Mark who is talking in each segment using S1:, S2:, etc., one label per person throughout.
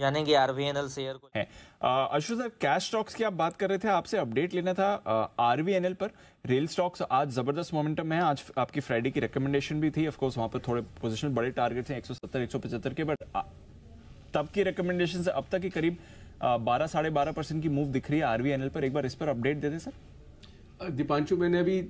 S1: यानी कि RVNL share को है अशोक साहब कैश स्टॉक्स की आप बात कर रहे थे आपसे अपडेट लेना था आरवीएनएल पर रेल स्टॉक्स आज जबरदस्त मोमेंटम है आज आपकी फ्राइडे की रिकमेंडेशन भी थी ऑफकोर्स कोर्स वहां पर थोड़े पोजिशन बड़े टारगेट्स हैं 170 175 के बट तब की रिकमेंडेशन से अब तक के करीब बारह साढ़े बारह परसेंट की मूव दिख रही है आरवीएनएल पर एक बार इस पर अपडेट दे दें
S2: सर दीपांशु मैंने अभी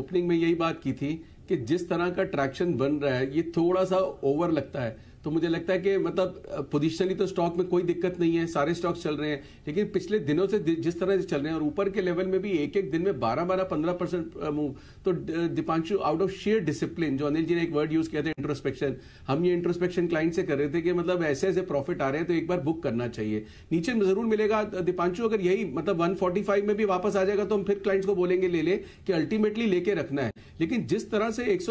S2: ओपनिंग में यही बात की थी कि जिस तरह का ट्रैक्शन बन रहा है ये थोड़ा सा ओवर लगता है तो मुझे लगता है कि मतलब पोजिशनली तो स्टॉक में कोई दिक्कत नहीं है सारे स्टॉक चल रहे हैं लेकिन पिछले दिनों से जिस तरह से चल रहे हैं और ऊपर के लेवल में भी एक एक दिन में बारह बारह पंद्रह परसेंट मूव तो Deepanshu out of share discipline जो अनिल जी ने एक वर्ड यूज किया था इंट्रोस्पेक्शन हम ये इंट्रोस्पेक्शन क्लाइंट से कर रहे थे कि मतलब ऐसे ऐसे प्रॉफिट आ रहे हैं तो एक बार बुक करना चाहिए नीचे जरूर मिलेगा दीपांशु अगर यही मतलब वन में भी वापस आ जाएगा तो हम फिर क्लाइंट्स को बोलेंगे ले ले कि अल्टीमेटली लेके रखना है लेकिन जिस तरह से एक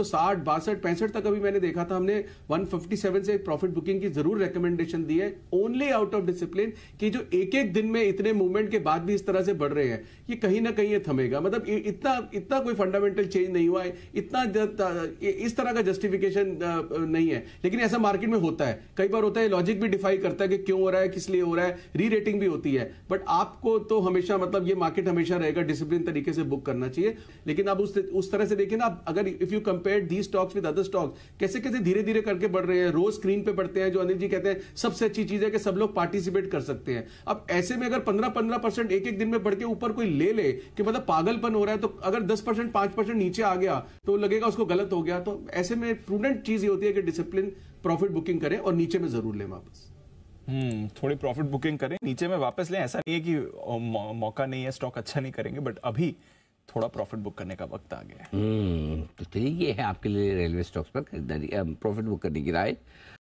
S2: बासठ पैंसठ तक अभी मैंने देखा था हमने वन से प्रॉफिट बुकिंग की जरूर रिकमेंडेशन दी है ओनली आउट ऑफ डिसिप्लिन कि जो एक एक दिन में इतने मूवमेंट के बाद भी इस तरह से बढ़ रहे हैं ये कहीं ना कहीं ये थमेगा मतलब इतना इतना कोई फंडामेंटल चेंज नहीं हुआ है इतना इस तरह का जस्टिफिकेशन नहीं है लेकिन ऐसा मार्केट में होता है कई बार होता है लॉजिक भी डिफाई करता है कि क्यों हो रहा है किस लिए हो रहा है री रेटिंग भी होती है बट आपको तो हमेशा मतलब ये मार्केट हमेशा रहेगा डिसिप्लिन तरीके से बुक करना चाहिए लेकिन आप उस उस तरह से देखिए ना अगर if you compare the stocks with other stocks कैसे कैसे धीरे धीरे करके बढ़ रहे हैं रोज स्क्रीन पे पढ़ते हैं जो अनिल जी कहते हैं सबसे अच्छी चीज है कि सब लोग पार्टिसिपेट कर सकते हैं अब ऐसे में अगर पंद्रह पंद्रह परसेंट एक एक दिन में बढ़ के ऊपर कोई ले ले कि मतलब पागलपन हो रहा है तो अगर दस परसेंट पांच परसेंट नीचे आ गया तो लगेगा उसको गलत हो गया तो ऐसे में प्रूडेंट चीज ये होती है कि डिसिप्लिन प्रॉफिट बुकिंग करें और नीचे में जरूर लें वापस
S1: हम्म थोड़ी प्रॉफिट बुकिंग करें नीचे में वापस लें ऐसा नहीं है कि मौका नहीं है स्टॉक अच्छा नहीं करेंगे बट अभी थोड़ा प्रॉफिट बुक करने का वक्त आ गया
S2: है हम्म, तो ये है आपके लिए रेलवे स्टॉक्स पर खरीदारी प्रॉफिट बुक करने की राय